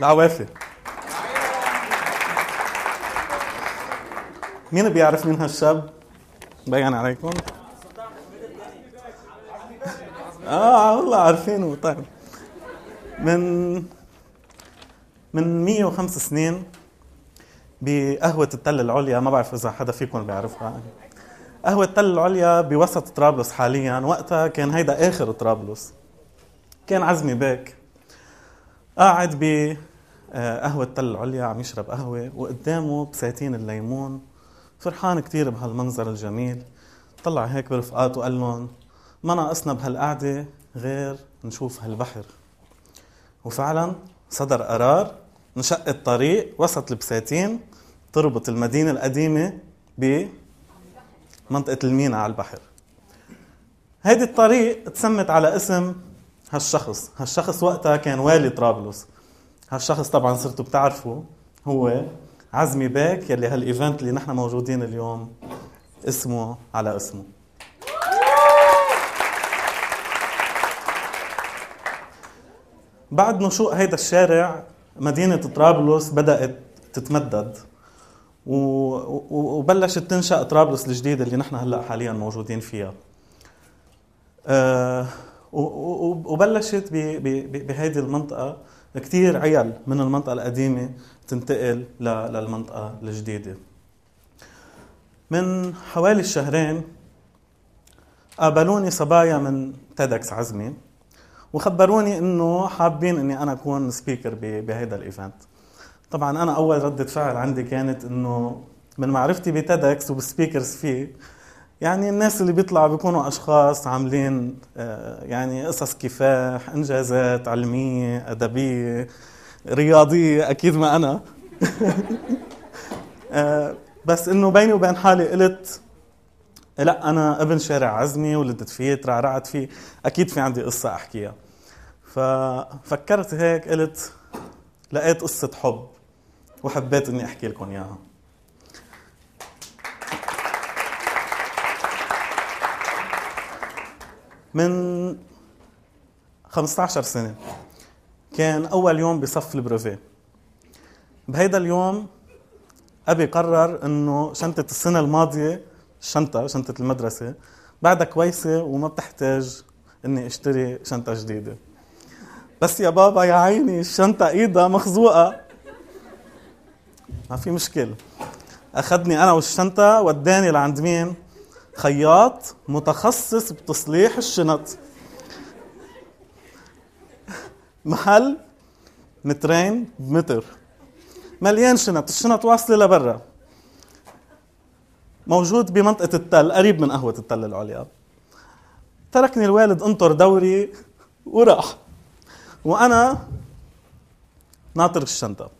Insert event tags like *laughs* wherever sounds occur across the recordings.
العوافي مين بيعرف مين هالشاب؟ بين عليكم اه والله عارفينه طيب من من 105 سنين بقهوة التل العليا ما بعرف إذا حدا فيكم بيعرفها قهوة التل العليا بوسط طرابلس حاليا وقتها كان هيدا آخر طرابلس كان عزمي باك قاعد بقهوة تل العليا عم يشرب قهوة وقدامه بساتين الليمون فرحان كتير بهالمنظر الجميل طلع هيك برفقاته وقال لهم ما ناقصنا بهالقعدة غير نشوف هالبحر وفعلا صدر قرار نشق الطريق وسط البساتين تربط المدينة القديمة بمنطقة المينا على البحر هيدي الطريق تسمت على اسم هالشخص هالشخص وقتها كان والي طرابلس هالشخص طبعا صرتوا بتعرفوا هو عزمي باك يلي هالايفنت اللي نحن موجودين اليوم اسمه على اسمه بعد نشوء هيدا الشارع مدينة طرابلس بدأت تتمدد وبلشت تنشأ طرابلس الجديدة اللي نحن هلأ حاليا موجودين فيها آه، وبلشت بهيدي المنطقه كثير عيال من المنطقه القديمه تنتقل للمنطقه الجديده من حوالي الشهرين قابلوني صبايا من تيدكس عزمي وخبروني انه حابين اني انا اكون سبيكر بهيدا الايفنت طبعا انا اول ردة فعل عندي كانت انه من معرفتي بتيدكس وبالسبيكرز فيه يعني الناس اللي بيطلعوا بيكونوا اشخاص عاملين آه، يعني قصص كفاح انجازات علميه ادبيه رياضيه اكيد ما انا *laughs* آه، بس انه بيني وبين حالي قلت لا انا ابن شارع عزمي ولدت فيه ترعرعت فيه اكيد في عندي قصه احكيها ففكرت هيك قلت لقيت قصه حب وحبيت اني احكي لكم اياها من 15 سنة كان أول يوم بصف البروفيه بهيدا اليوم أبي قرر إنه شنطة السنة الماضية الشنطة شنطة المدرسة بعدها كويسة وما بتحتاج إني أشتري شنطة جديدة بس يا بابا يا عيني الشنطة إيدها مخزوقة ما في مشكلة أخذني أنا والشنطة وداني لعند مين؟ خياط متخصص بتصليح الشنط محل مترين بمتر مليان شنط الشنط واصله لبرا موجود بمنطقه التل قريب من قهوه التل العليا تركني الوالد انطر دوري وراح وانا ناطر الشنطه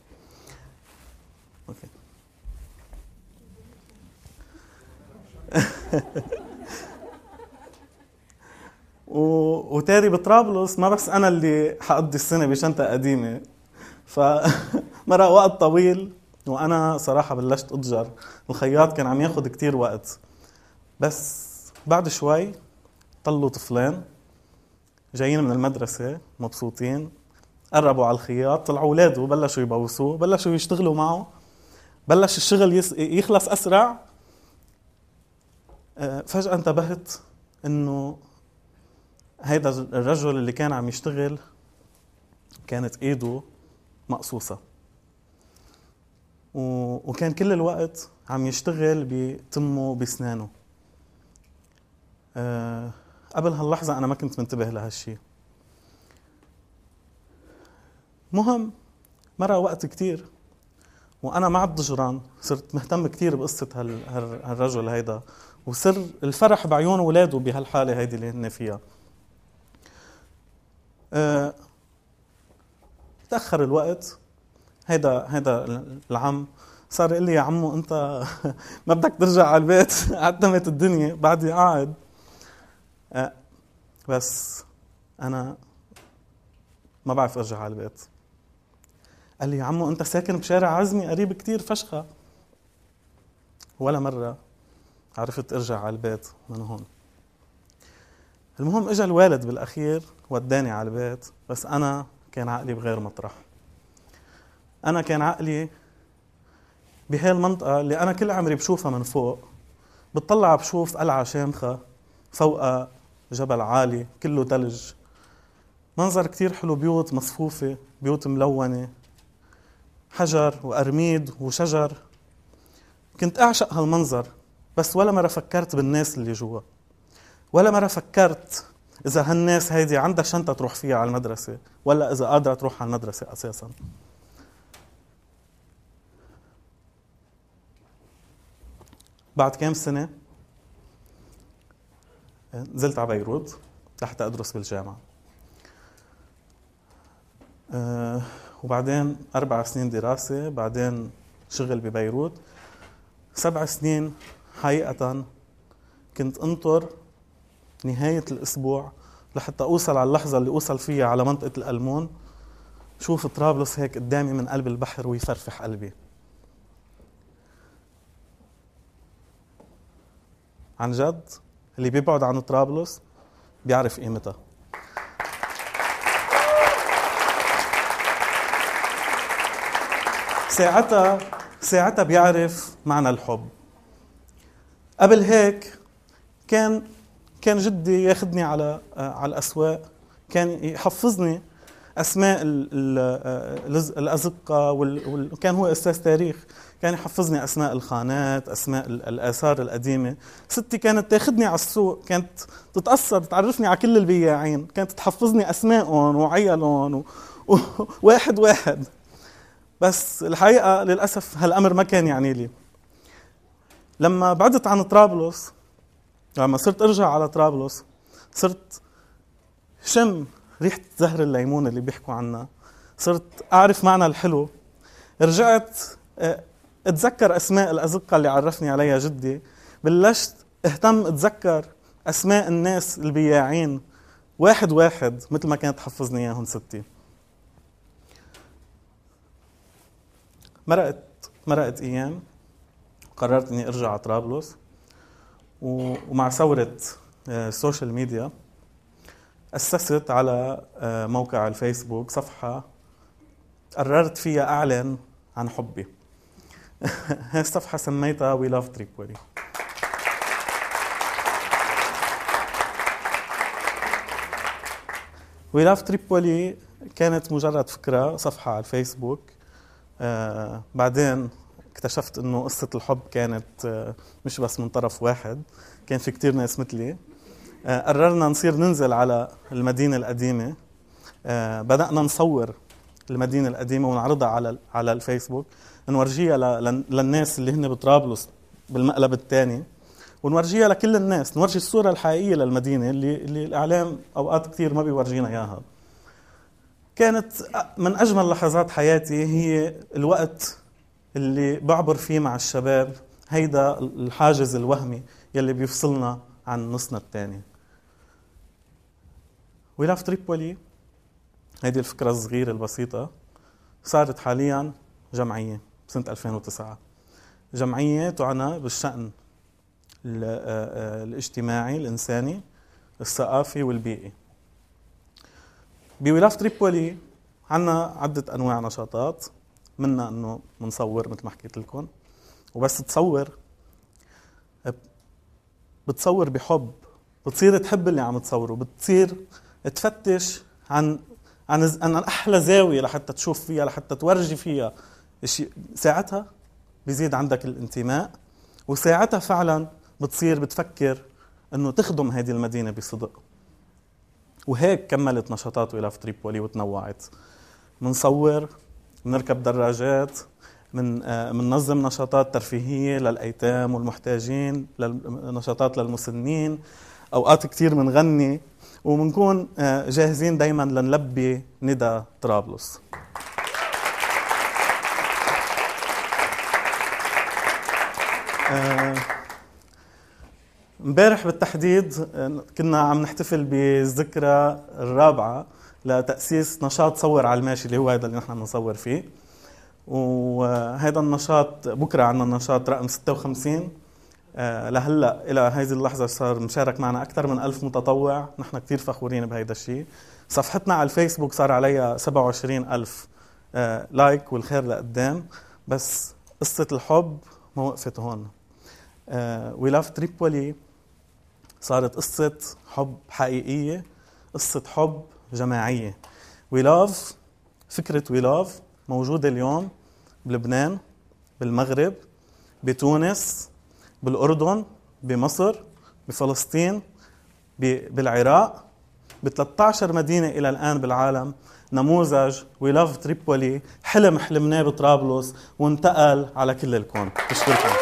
*laughs* وتاري بطرابلس ما بس انا اللي حقضي السنه بشنطه قديمه فمرق *laughs* وقت طويل وانا صراحه بلشت اتجر الخياط كان عم ياخذ كتير وقت بس بعد شوي طلوا طفلين جايين من المدرسة مبسوطين قربوا على الخياط طلعوا اولاده بلشوا يبوسوه بلشوا يشتغلوا معه بلش الشغل يس... يخلص أسرع آه، فجأة انتبهت انه هيدا الرجل اللي كان عم يشتغل كانت ايده مقصوصة وكان كل الوقت عم يشتغل بتمه بسنانه آه، قبل هاللحظة أنا ما كنت منتبه لهالشي مهم مرة وقت كتير وانا مع الضجران صرت مهتم كثير بقصه هال... هالرجل هيدا وسر الفرح بعيون اولاده بهالحاله هيدي اللي هن فيها أه... تاخر الوقت هيدا هيدا العم صار يقول لي يا عمو انت *laughs* ما بدك ترجع على البيت *laughs* عتمت الدنيا بعدي قاعد أه... بس انا ما بعرف ارجع على البيت قال لي يا عمو انت ساكن بشارع عزمي قريب كتير فشخه ولا مره عرفت ارجع على البيت من هون المهم اجى الوالد بالاخير وداني على البيت بس انا كان عقلي بغير مطرح انا كان عقلي بهاي المنطقة اللي أنا كل عمري بشوفها من فوق بتطلع بشوف قلعة شامخة فوقها جبل عالي كله تلج منظر كتير حلو بيوت مصفوفة بيوت ملونة حجر وأرميد وشجر كنت أعشق هالمنظر بس ولا مرة فكرت بالناس اللي جوا ولا مرة فكرت إذا هالناس هيدي عندها شنطة تروح فيها على المدرسة ولا إذا قادرة تروح على المدرسة أساساً بعد كام سنة نزلت على بيروت لحتى أدرس بالجامعة أه وبعدين أربع سنين دراسة بعدين شغل ببيروت سبع سنين حقيقة كنت انطر نهاية الأسبوع لحتى أوصل على اللحظة اللي أوصل فيها على منطقة الألمون شوف طرابلس هيك قدامي من قلب البحر ويفرفح قلبي عن جد اللي بيبعد عن طرابلس بيعرف قيمتها ساعتها ساعتها بيعرف معنى الحب قبل هيك كان كان جدي ياخذني على على الاسواق كان يحفظني اسماء الازقه وكان هو استاذ تاريخ كان يحفظني اسماء الخانات اسماء الاثار القديمه ستي كانت تاخذني على السوق كانت تتاثر تعرفني على كل البياعين كانت تحفظني اسمائهم وعيالهم و... و... *laughs* واحد واحد بس الحقيقه للاسف هالامر ما كان يعني لي لما بعدت عن طرابلس لما صرت ارجع على طرابلس صرت شم ريحه زهر الليمون اللي بيحكوا عنها صرت اعرف معنى الحلو رجعت آه، اتذكر اسماء الازقه اللي عرفني عليها جدي بلشت اهتم اتذكر اسماء الناس البياعين واحد واحد مثل ما كانت تحفظني اياهم ستي مرقت مرقت ايام قررت اني ارجع على طرابلس ومع ثوره السوشيال آه، ميديا اسست على آه، موقع الفيسبوك صفحه قررت فيها اعلن عن حبي *laughs* هاي الصفحه سميتها وي لاف تريبولي وي لاف تريبولي كانت مجرد فكره صفحه على الفيسبوك آه، بعدين اكتشفت انه قصه الحب كانت آه، مش بس من طرف واحد كان في كتير ناس مثلي آه، قررنا نصير ننزل على المدينه القديمه بدانا نصور المدينه القديمه ونعرضها على على الفيسبوك نورجيها للناس اللي هن بطرابلس بالمقلب الثاني ونورجيها لكل الناس نورجي الصوره الحقيقيه للمدينه اللي, اللي الاعلام اوقات كثير ما بيورجينا اياها كانت من أجمل لحظات حياتي هي الوقت اللي بعبر فيه مع الشباب هيدا الحاجز الوهمي يلي بيفصلنا عن نصنا الثاني لاف تريبولي هيدي الفكرة الصغيرة البسيطة صارت حاليا جمعية سنة 2009 جمعية تعنى بالشأن آه، آه، الاجتماعي الإنساني الثقافي والبيئي بولاف تريبولي عنا عده انواع نشاطات منا انه منصور مثل ما حكيت لكم وبس تصور بتصور بحب بتصير تحب اللي عم تصوره بتصير تفتش عن عن عن احلى زاويه لحتى تشوف فيها لحتى تورجي فيها الشيء ساعتها بيزيد عندك الانتماء وساعتها فعلا بتصير بتفكر انه تخدم هذه المدينه بصدق وهيك كملت نشاطاته إلى في تريبولي وتنوعت منصور منركب دراجات من آه، مننظم نشاطات ترفيهية للأيتام والمحتاجين نشاطات للمسنين أوقات كثير منغني ومنكون آه، جاهزين دايما لنلبي ندى طرابلس آه، امبارح بالتحديد كنا عم نحتفل بالذكرى الرابعه لتاسيس نشاط صور على الماشي اللي هو هذا اللي نحن بنصور فيه وهذا النشاط بكره عندنا النشاط رقم 56 آه، لهلا الى هذه اللحظه صار مشارك معنا اكثر من ألف متطوع نحن كثير فخورين بهيدا الشيء صفحتنا على الفيسبوك صار عليها 27 ألف آه، لايك والخير لقدام بس قصه الحب ما وقفت هون وي لاف تريبولي صارت قصة حب حقيقية قصة حب جماعية وي لاف فكرة وي لاف موجودة اليوم بلبنان بالمغرب بتونس بالأردن بمصر بفلسطين بالعراق ب 13 مدينة إلى الآن بالعالم نموذج وي لاف تريبولي حلم حلمناه بطرابلس وانتقل على كل الكون بشكركم